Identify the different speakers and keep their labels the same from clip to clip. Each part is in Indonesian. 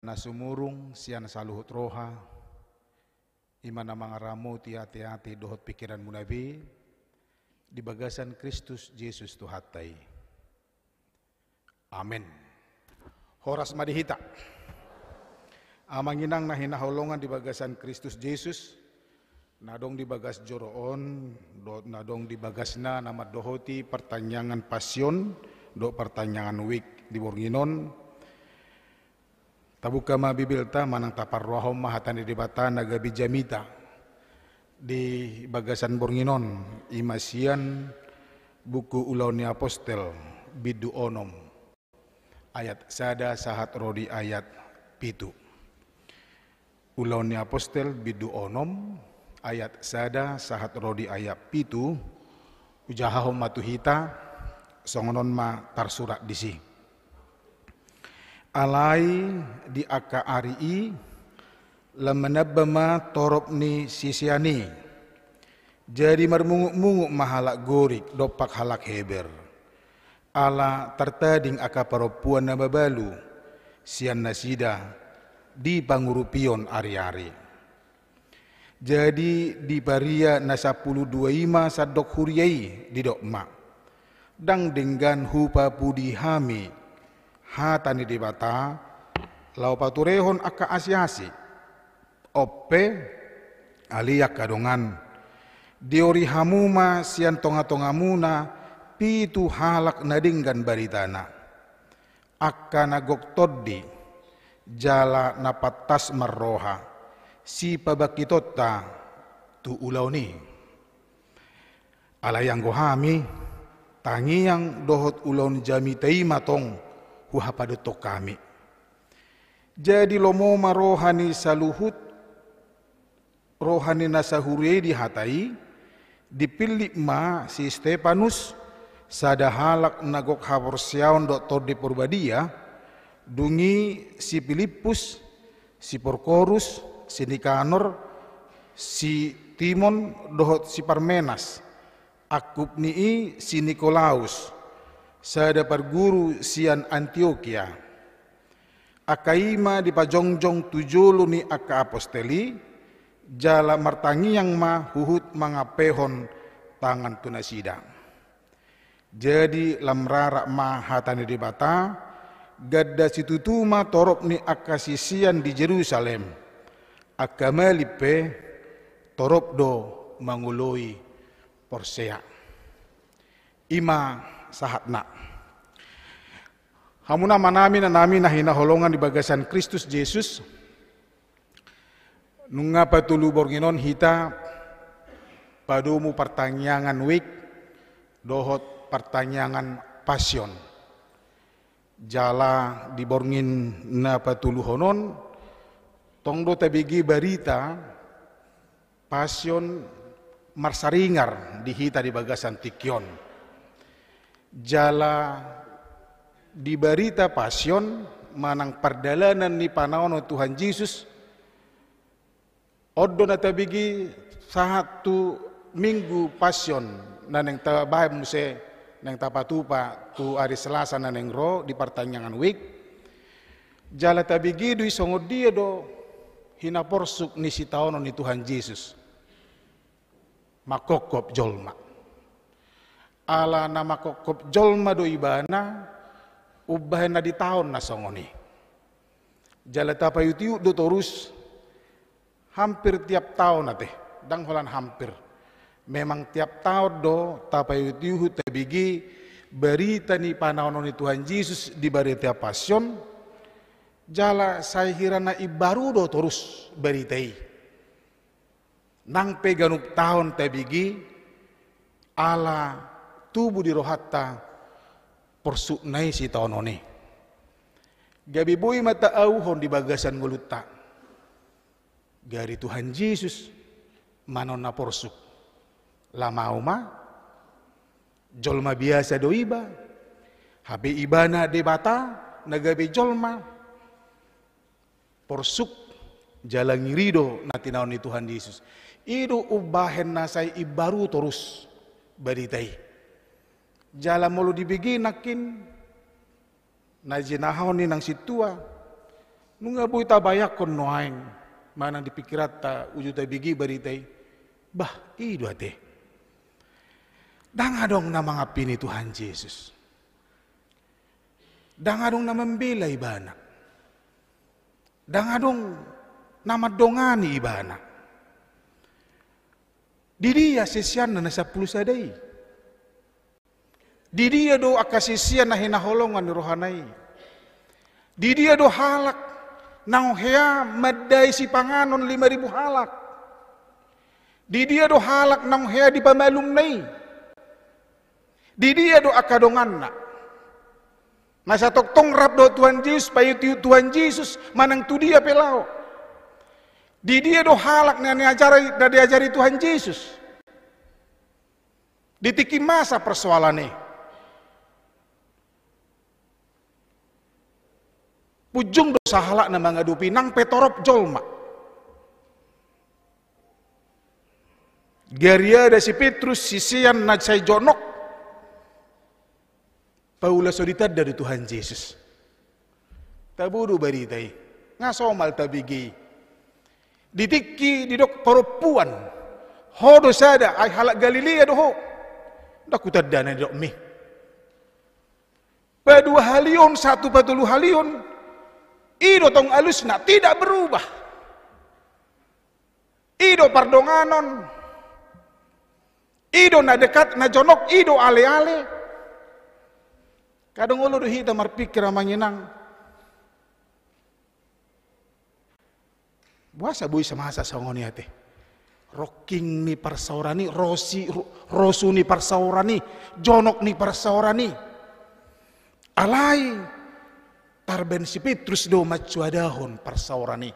Speaker 1: nasumurung sian saluhut roha imana mangaramu hati-hati dohot pikiran munabi di bagasan Kristus Yesus Tuhatai. Amin. Horas madihita. Amanginang nahina holongan di bagasan Kristus Yesus nadong di bagas joroon nadong di bagasna nama dohoti pertanyangan pasion do pertanyangan wik di borginon Tabukama bibilta manang mahatan di debata naga bijamita di bagasan borginon imasian buku ulauni apostel bidu onom ayat sada sahat rodi ayat pitu ulauni apostel bidu onom ayat sada sahat rodi ayat pitu ujahahom matuhita songonon ma tarsurat disih alai di aka arii lemenabama toropni sisiani jadi marmunguk-munguk mahalak gorik dopak halak heber ala tertading aka perempuan nababalu sian nasida di pangurupion ari-ari jadi di paria nasapulu dua ima sadok huriai di dokma dang dengan hupa pudi hami hatani di bata lau paturehon aka asiasi oppe aliak kadongan diori hamuma sian tonga tonga muna pitu halak nadinggan baritana akana nagok toddi jala napatas marroha si pabakitota tu ulau ni, alayang gohami tangi yang dohot ulon jami teima matong to kami. Jadi lomo marohani saluhut rohani nasahurie dihatai dipilih ma si Stepanus sadahalak nagok havorsiaon doktor di Purbadia dungi si Filipus si Porkorus si Nikanor si Timon dohot si Parmenas akupni nii si Nikolaus saya dapat guru sian Antioquia. Akaima di pajongjong tujuh ni aka aposteli, jala martangi yang ma huhut mangapehon tangan tunasida. Jadi rara ma hatani di bata, gadda ma torop ni aka sisian di Jerusalem. Aka melipe torop do manguloi porseak. Ima Sahat nak Hamuna manami na nami na hinaholongan di bagasan Kristus Yesus Nunga patulu borginon hita padumu pertanyangan wik dohot pertanyangan pasion. Jala di borgin na patulu honon tongdo tebigi berita pasion marsaringar di hita di bagasan tikion jala di barita pasion manang perdalanan ni panawan Tuhan Yesus oddo natabigi satu minggu pasion naneng tabahay muse neng tapatupa tu hari Selasa naneng ro di pertanyaan week jala tabigi dui songo dia do hina porsuk ni si taono ni Tuhan Yesus makokop jolma ala nama kokop jolma do ibana ubah na di tahun na songoni. tapa payutiu do torus hampir tiap tahun nate dang holan hampir. Memang tiap tahun do tapayutiu tebigi berita ni noni Tuhan Yesus di tiap pasion jala saihirana ibaru do terus beritai. Nang peganup tahun tebigi ala Tubuh rohata persuk nai si taonone gabi bui mata auhon di bagasan tak. gari Tuhan Yesus manona porsuk lama uma jolma biasa doiba Habi ibana debata nagabe jolma porsuk jalangi rido nati natinaoni Tuhan Yesus idu ubahen nasai ibaru terus beritai jala molo dibigi nakin najinahau ni nang situa nunga bui bayak kon noaing mana dipikirat ta uju ta bigi baritai bah i dua teh dangadong na mga pini Tuhan Jesus dangadong na membela ibana dangadong na madongani ibana Di ya sesian na nasa pulusadai. sadai di dia do akasisian na hinaholongan ni rohanai. dia do halak hea madai si panganon lima ribu halak. dia do halak hea di pamalum nai. dia do akadongan na. Masa tok rap do Tuhan Yesus, payu tiu Tuhan Yesus manang tu dia pelau. dia do halak na diajari, na diajari Tuhan Yesus. Ditiki masa persoalan nih. Pujung dosa halak nama mga nang petorop jolma. Geria da si Petrus sisian na say jonok. Paula solita dari Tuhan Yesus. Taburu baritai. ngasau Malta tabigi. Ditiki didok ho saya ada, ay halak Galilea doho. Dakutad dana dok mi. Padua halion, satu patulu halion, Ido tong alusna tidak berubah. Ido pardonganon. Ido na dekat na jonok ido ale-ale. Kadang ulur duhi tamar pikir manginang. Buasa bui semasa songoni ate. Roking ni persaurani, rosi rosu ni persaurani, jonok ni persaurani. Alai tarben si Petrus do macuadahon persaurani.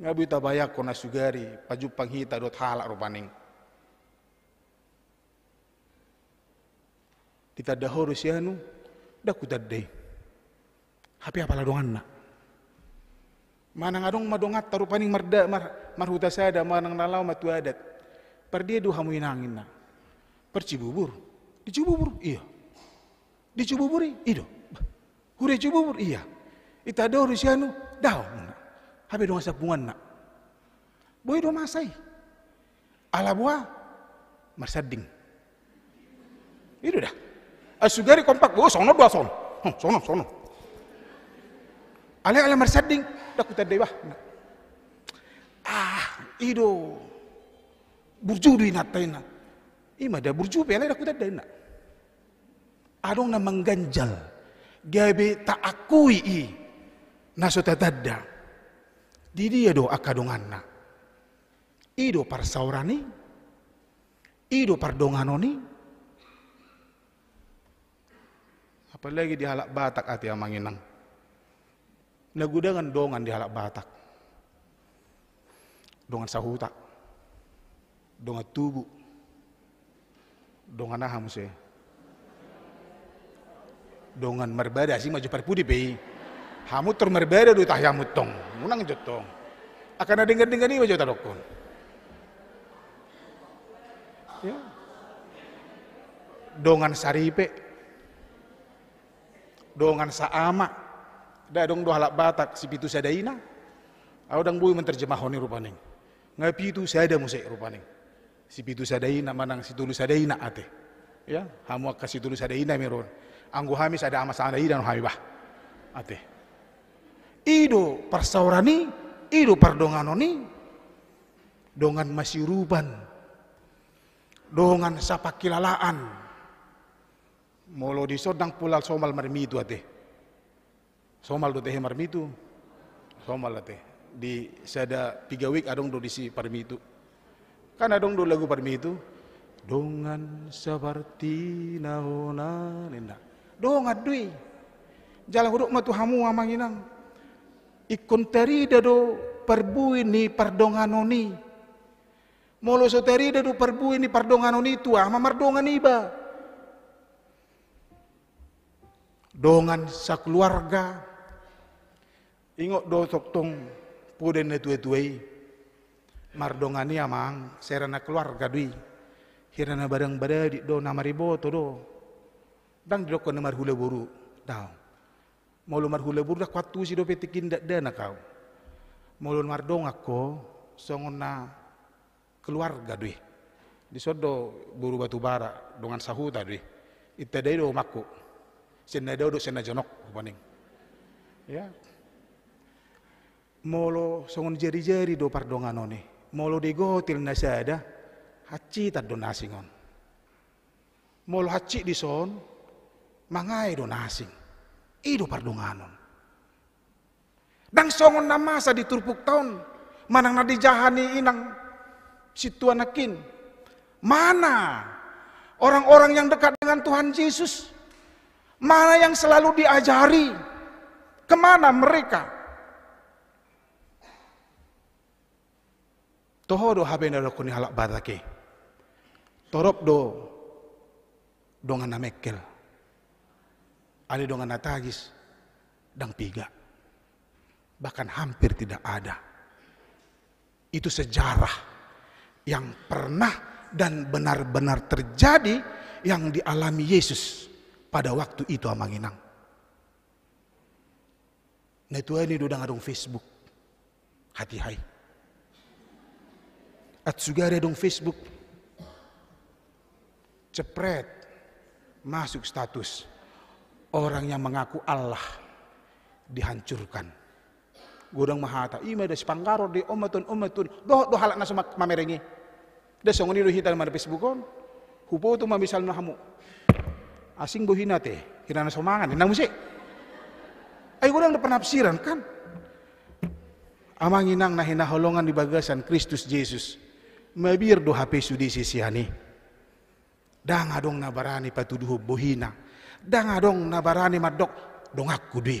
Speaker 1: Ngabu bayak kona sugari, paju panghita dot halak rupaning. Kita dahoro sianu, dah tadde. Hapi apa ladonganna. Mana ngadong madongat tarupaning marda mar marhuta sada manang nalau adat. Perdia duha muinanginna. Percibubur. dicibubur iya. dicibuburi ido. Hure cubur iya. Ita do risianu dau. Habe do sapungan na. Boy do masai. Ala bua marsading. Itu dah. Asugari eh, kompak bo oh, sono dua sono. Huh, sono sono. Ale ala marsading dakuta dewa. Ah, ido. Burjudi nataina. Ima da burjudi ale dakuta daina. Adong na mengganjal gabe akui i nasotatadda di dia ya do akadonganna do parsaurani ido pardonganoni apalagi di halak batak ati amanginang ya, lagu dengan dongan di halak batak dongan sahuta dongan tubuh dongan aha sih dongan merbada sih maju perpudi pei hamut tur merbada duit mutong, tong munang jotong akan ada dengar dengar ini maju tarokon, ya dongan saripe dongan saama da dong dua halak batak si pitu sadaina au dang bui honi rupaning ngapi itu sada musik rupaning si pitu sadaina manang si tulu sadaina ate ya hamu kasih tulu sadaina miron anggo Hamis ada amasana ida no hami bah ate ido persaurani ido perdonganoni dongan masih masiruban dongan kilalaan, molo disodang pulal somal marmitu ate somal do teh marmitu somal ate di sada tiga week adong do disi parmitu kan adong do lagu parmitu dongan seperti naona nendak do ngadui jalan huruk ma tu hamu amanginang Ikun teri do perbui ni pardonganoni molo so teri do perbui ni pardonganoni tua ma mardongan iba dongan keluarga, ingok do tong puden ne tuwe-tuwei mardongani amang serana keluarga dui hirana bareng bada di do namaribo to do dang dok kono nomor hula boru molo nomor hula dah dak kwatu si dope tikin dak dana kau molo mar dong songon keluar keluarga Di sodo buru batu bara dongan sahu tadi. Ite dai do makku Sena do do senna jonok paning ya molo songon jeri jeri do oni molo degotil nasada haci tad donasi ngon molo haci di son Mangai do nasing ido pardunganon dang songon nama masa di turpuk taon manang nadijahani inang situan nakin mana orang-orang yang dekat dengan Tuhan Yesus mana yang selalu diajari kemana mereka toho do habe do kuni halak badake torop do dongan namekel ada dongan natagis, dan piga. Bahkan hampir tidak ada. Itu sejarah yang pernah dan benar-benar terjadi yang dialami Yesus pada waktu itu amanginang. Nah itu ini udah ngadung Facebook. Hati hai. At dong Facebook. Cepret. Masuk status. Orang yang mengaku Allah dihancurkan. Gudang mahata, ima ada pangkaro di umatun umatun, doh doh halak nasu mamerengi. Des songoni doh hitam mana Facebookon, hupo tu ma misal nahamu. Asing bohina teh, nasu mangan, namu musik. Ayo gudang depan penafsiran kan. Amanginang nahina holongan di bagasan Kristus Yesus. Mabir doh HP sudi sisiani. Dang adong nabarani patuduh bohina danga dong na barani madok dongak kudui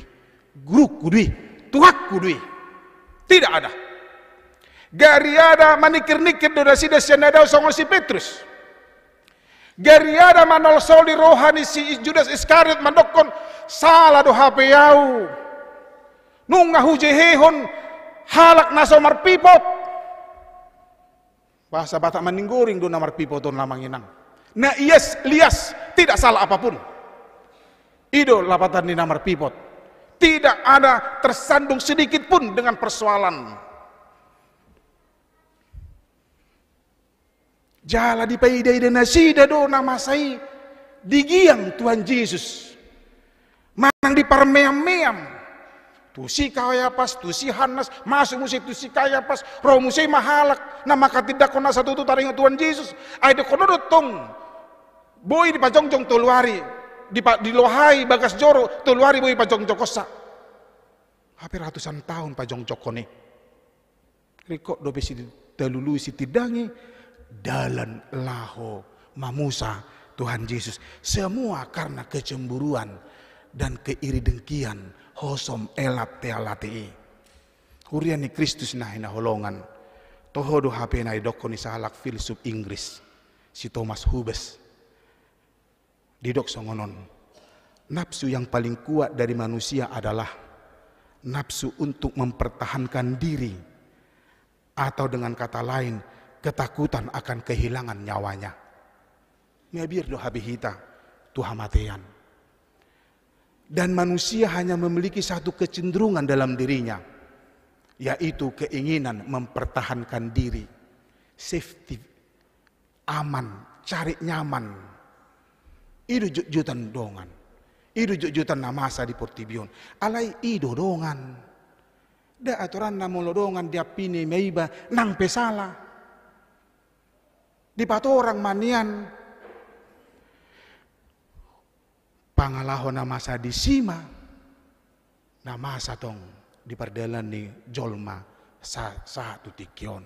Speaker 1: guru kudui tuak kudui tidak ada gariada manikir-nikir dodasi desianada songo si Petrus gariada manol soli rohani si Judas Iskariot mandokon salah do hape yau nunga hehon halak naso marpipot bahasa Batak maninggoring do namar don lamanginang na ias lias tidak salah apapun Ido lapatan di nomor pivot. Tidak ada tersandung sedikit pun dengan persoalan. Jala di paidai dan nasida do nama saya digiang Tuhan Yesus. Manang di parmeam-meam. Tusi tu tusi hanas, masuk musik tusi pas roh musik mahalak. Nah maka tidak kona satu tu taringa Tuhan Yesus. Ayo kono dotong. Boy di pajongjong jong tuluari di, di Lohai Bagas Joro tuluari bui pajong jokosa hampir ratusan tahun pajong Jong nih rikok dobe si telulu si tidangi dalan laho mamusa Tuhan Yesus semua karena kecemburuan dan keiri dengkian hosom elap tealati huriani Kristus nahina holongan toho do nai na dokoni salak filsuf Inggris si Thomas Hobbes Didok songonon. Nafsu yang paling kuat dari manusia adalah nafsu untuk mempertahankan diri atau dengan kata lain ketakutan akan kehilangan nyawanya. Mebir tuh tuhamatian. Dan manusia hanya memiliki satu kecenderungan dalam dirinya, yaitu keinginan mempertahankan diri, safety, aman, cari nyaman. Ido jutan dongan. Ido jutan namasa di portibion. Alai ido dongan. Da aturan lo dongan dia pini meiba nang pesala. Di patu orang manian. Pangalaho namasa di sima. Namasa tong di perdalan ni jolma sa satu tikion.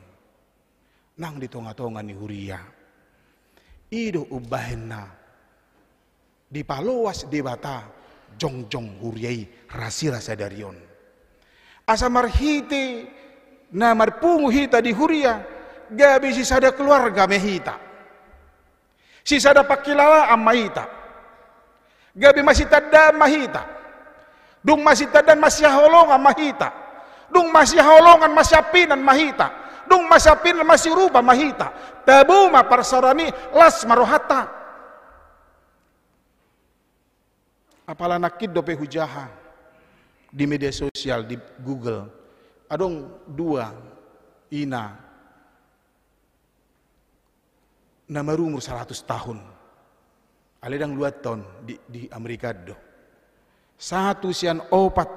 Speaker 1: Nang di tonga-tonga ni huria. Ido ubahin na di Paluas dewata jongjong huriai rasi rasa darion Asa hite namar pungu hita di huria gabi si sada keluarga mehita si sada pakilala amaita gabi masih tada mahita dung masih tadan masih holongan mahita dung masih holongan masih pinan mahita dung masih pinan masih rupa mahita tabu ma parsarani las marohata Apalah nakid dope hujaha di media sosial di Google. Adong dua ina nama umur 100 tahun. Aledang dua tahun di, di Amerika do. Satu sian opat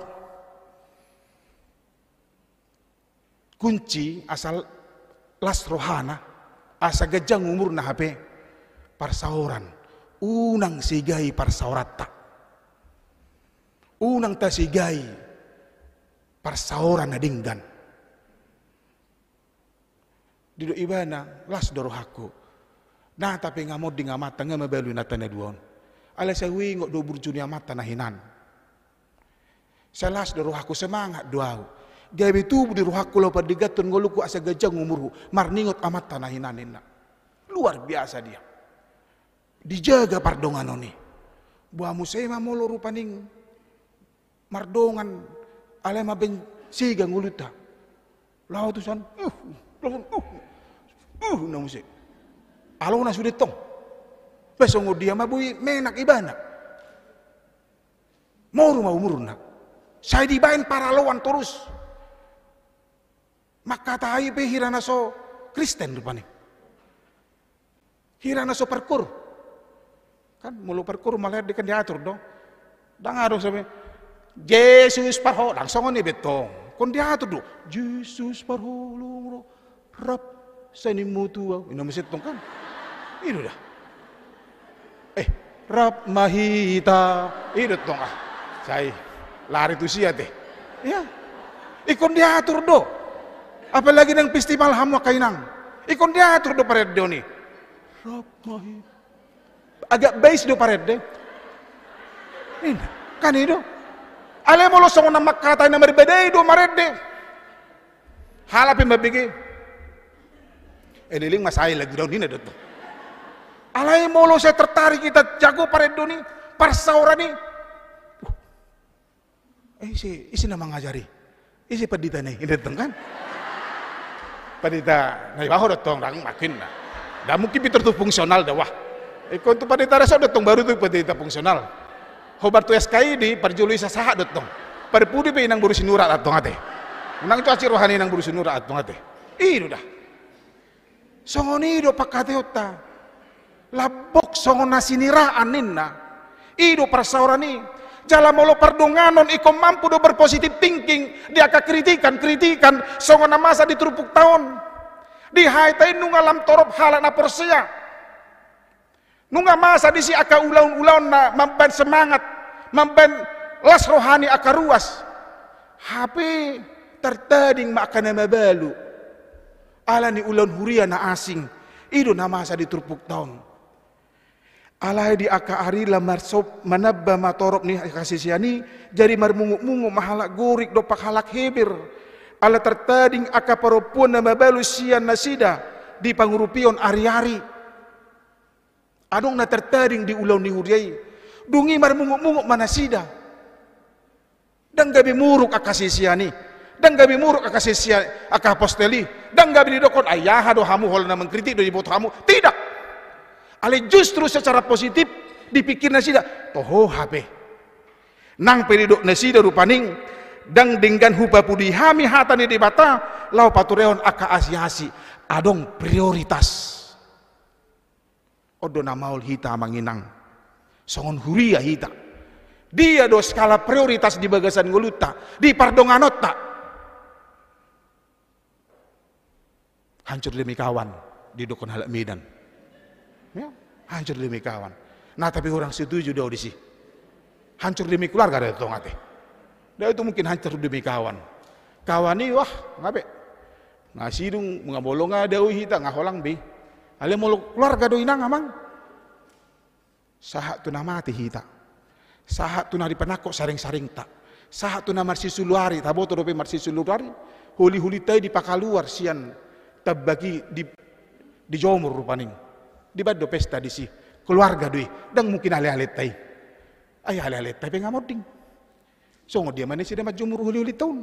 Speaker 1: kunci asal las rohana asa gejang umur na HP parsauran unang sigai parsaurata unang tasigai parsaoran dinggan. dido ibana las dorohaku nah tapi ngamod di ngamata ngamabalu natana duon ala sawi ngok do burjuni amata nahinan do dorohaku semangat doau gabe tu di rohaku lopat digatun ngoluku asa gajang umurku marningot amata nahinanina luar biasa dia dijaga pardonganoni buah sema molo rupaning mardongan alema ben siga nguluta lawa san uh lawan uh uh na musik alo na sudi tong besong dia mabui menak ibanak mau rumah na saya dibain para lawan terus maka tahi pe hirana so Kristen rupane hirana so perkur kan mulu perkur malah dekan diatur dong dang dong sampai Yesus parho langsung oni betong, Kon dia tuh do Yesus parho lungro rap senimu tua. Ini masih tuh kan. Itu dah. Eh rap mahita. Itu tuh ah. Saya lari tuh sih teh. Ya. Ikon diatur do. Apalagi yang festival hamwa kainang. Ikon diatur do pared doni Rap mahita. Agak base do pared deh. Ini kan itu ale molo na makata na mari bedei do marede hala pe mabige ele ling masai lagi daun ini dot alai molo saya tertarik kita jago paredo ni saura uh. ni eh si isi nama ngajari isi pedita ni ini dateng kan pedita nah bahu dateng rang makin lah dah mungkin pitur tuh fungsional dah wah ikon tuh pedita rasa dateng baru tuh pedita fungsional hobar tu SKI di perjului sesahat dot tong perpudi pe inang buru sinura at tong ate unang cuaci rohani inang buru sinura at tong ate dah songoni do pakate otta labok songon nasinira aninna Iru persaurani. Jala molo perdonganon iko mampu do berpositif thinking dia ka kritikan kritikan songona di terupuk tahun di nunga nunggalam torop halana persia. Nunga masa di si aka ulaun-ulaun na mampan semangat mampen las rohani ruas. HP tertading nama balu. ala ni ulon huria na asing idu nama asa diturpuk tahun. ala di aka ari lamar sop manabba matorop ni kasih siani jadi mar mungu mahalak gurik dopak halak hebir ala tertading aka paropun nama balu sian nasida di pangurupion ari-ari adong na tertading di ulon ni huriai dungi mar munguk-munguk mana sida dan gabi muruk akasisiani dan gabi muruk akah posteli, dan gabi didokon ayah do hamu holna mengkritik do dibot hamu tidak ale justru secara positif dipikir nasida toho habe nang peridok nasida rupaning dan dengan hupa pudi hami hata di bata lau patureon aka asiasi adong prioritas odo namaul hita manginang songon huria ya hita dia do skala prioritas di bagasan goluta di tak, hancur demi kawan di dukun halak medan ya, hancur demi kawan nah tapi orang setuju do disi, hancur demi keluarga ada tongate dia nah, itu mungkin hancur demi kawan kawan ini wah ngape, ngasih dong mengabolonga ada hita ngaholang bi ale mau keluarga do inang amang Sahat tuna mati hita. Sahat tuna nari penakok saring-saring tak. Sahat tuna marsi suluari, taboto dope marsi suluari. Huli-huli tai di pakaluar sian tabagi di di jomur rupaning. Di bado pesta di si keluarga duit Dan mungkin ale-ale tai. Ayah ale-ale tai pengamoding. Songo dia mana sih dapat jumur huli-huli tahun.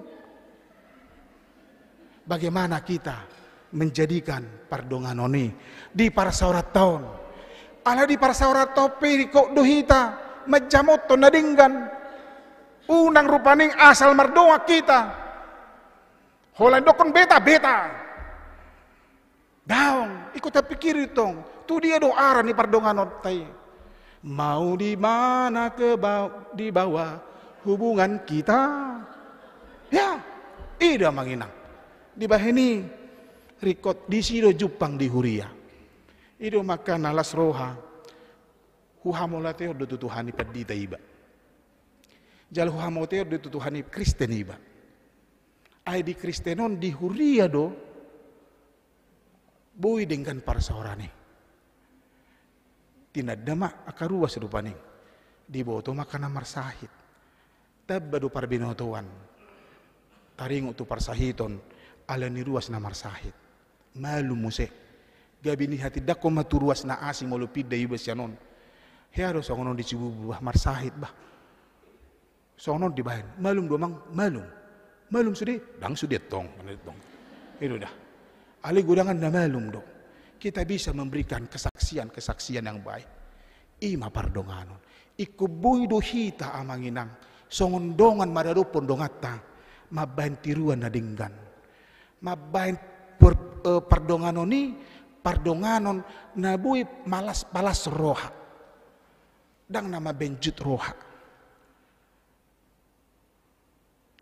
Speaker 1: Bagaimana kita menjadikan pardonganoni di para saurat tahun Ala di parsawara topi kok duhita majamot nadinggan. Unang rupaning asal mardoa kita. dokon beta beta. Daong, ikut pikir tong. Tu dia doa ni pardongan notai, Mau di mana ke bawah, di bawah hubungan kita. Ya, ida manginang. Di baheni rikot di sido jupang di huria ido maka nalas roha huhamolate do tutuhani pedi taiba jal huhamote do tutuhani kristen iba ai di kristenon di huria do boi dengan para saorane tina dama akarua sedupane di boto makana marsahit parbino parbinotoan taringu tu parsahiton Alani ruas namar sahit malu musik gabini hati dako maturuas na asi molupi dayu sianon. he aro songonon di cibubu bah sahit bah ngono di bahen malum mang malum malum sudah dang sudi tong tong itu dah ali gudangan na malum dong kita bisa memberikan kesaksian-kesaksian yang baik ima pardonganon ikubui do hita amanginang songondongan madaro pondongata mabain tiruan nadinggan mabain per, uh, eh, pardonganoni pardonganon nabui malas palas roha dang nama benjut roha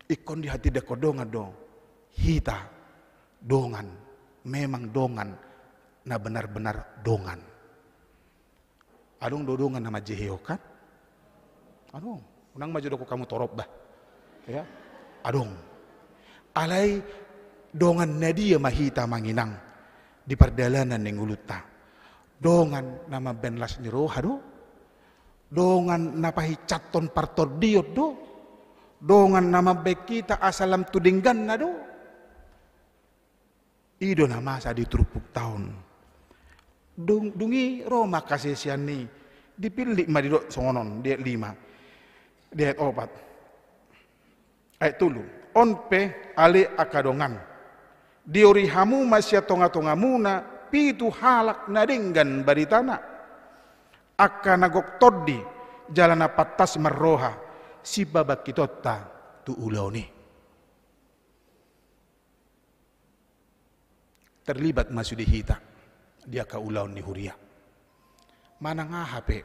Speaker 1: ikon di hati deko donga dong hita dongan memang dongan na benar-benar dongan adong dodongan nama jeheo kan adong unang maju doko kamu torop bah ya adong alai dongan nadia ya mahita manginang di perdalanan yang uluta. Dongan nama ben las ni do. Dongan napahi caton partor diot do. Dongan nama bekita asalam tudinggan nado. Ido nama sa di turupuk tahun. Dung, dungi Roma kasih ni. dipilih ma do songonon dia lima dia opat ayat tulu onpe ale akadongan hamu masya tonga tonga pi pitu halak nadenggan baritana akan gok toddi jalana patas merroha si babak kitota tu ulaoni terlibat masih dihita dia ka ulau ni huria mana ngahape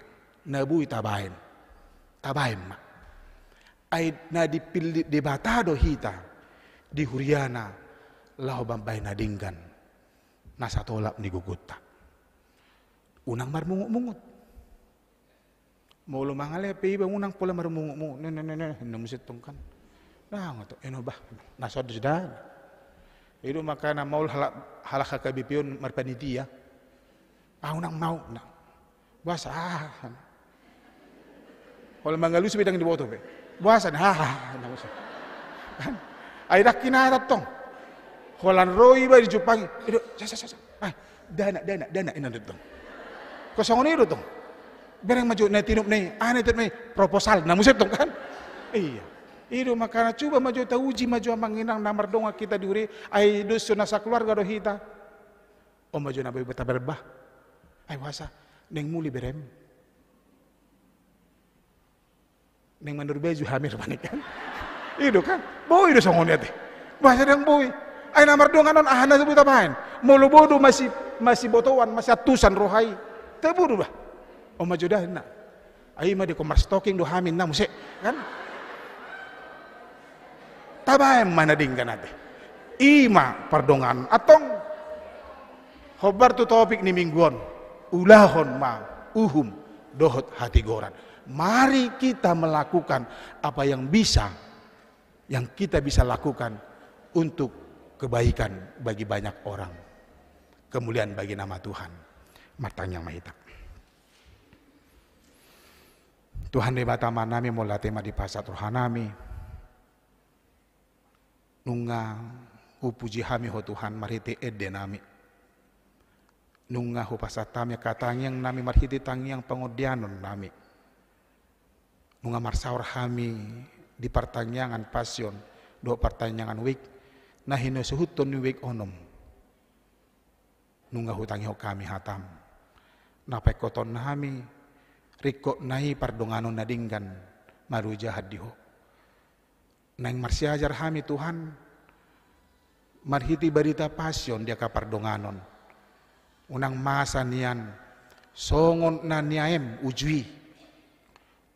Speaker 1: nabui tabain tabain ma ai na di batado hita di huriana lao bambay na dinggan. Nasa tolap ni guguta. Unang mar mungut Maulo ale pi bang unang pola mar mungut Ne ne ne ne namusit tungkan. Nah ngoto eno bah nasa sudah. Itu maka na mau halak halak kakabipion marpanitia. Ah unang mau na. Bahasa ah. Kalau mangalu sebidang di bawah tuh, be. Nah, nah, kan? kolan roi bari jupangi itu sa sa ah dana dana dana ina dong kosong ini dong bereng maju nih tinup nih ane nih proposal namun tong kan iya itu makanya coba maju ta uji maju manginang na mardonga kita diuri ai dusun nasa keluarga do kita oh maju nabi beta berbah ai wasa neng muli berem neng mandur beju hamil panik kan Ido kan boy do songonya teh bahasa yang boy Ayo nomor mardungan non ahana tu buta mulu bodoh masih masih botowan masih atusan rohai tebudu oh maju dah nak ay mah di komers talking do hamin na muse kan tabahem mana dingkan kanate ima perdongan atong hobar tu topik ni mingguan ulahon ma uhum dohot hati goran mari kita melakukan apa yang bisa yang kita bisa lakukan untuk kebaikan bagi banyak orang, kemuliaan bagi nama Tuhan, matanya mahita. Tuhan di mata manami mula tema di pasat rohanami. Nunga upuji hami ho Tuhan marhiti nami. Nunga ho pasatami katangyang nami marhiti yang pengodianun nami. Nunga marsaur hami di pertanyaan pasion, do pertanyaan wik nahina suhutun ni onom nunga hutangi hok kami hatam napek koton nahami rikok nahi pardongano nadinggan maru jahat diho marsi marsiajar hami Tuhan marhiti barita pasion dia kapardonganon unang masa nian songon na niaem ujui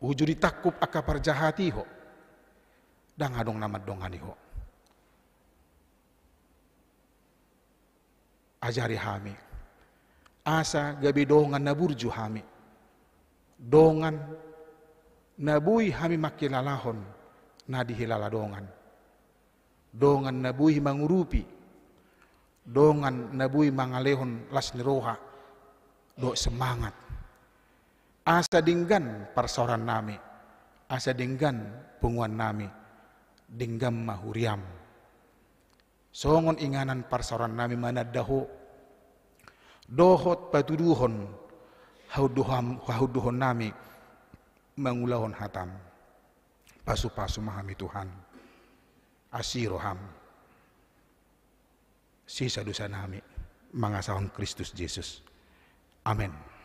Speaker 1: ujuri takup jahati ho dang adong namadongani ho ajari hami asa gabi dongan naburju hami dongan nabui hami makilalahon na dihilala dongan dongan nabui mangurupi dongan nabui mangalehon las niroha. do semangat asa dinggan persoran nami asa dinggan punguan nami dinggam mahuriam songon inganan parsoran nami mana dahu dohot patuduhon hauduham hauduhon nami mangulahon hatam pasu-pasu mahami Tuhan asiroham sisa dosa nami mangasahon Kristus Yesus amin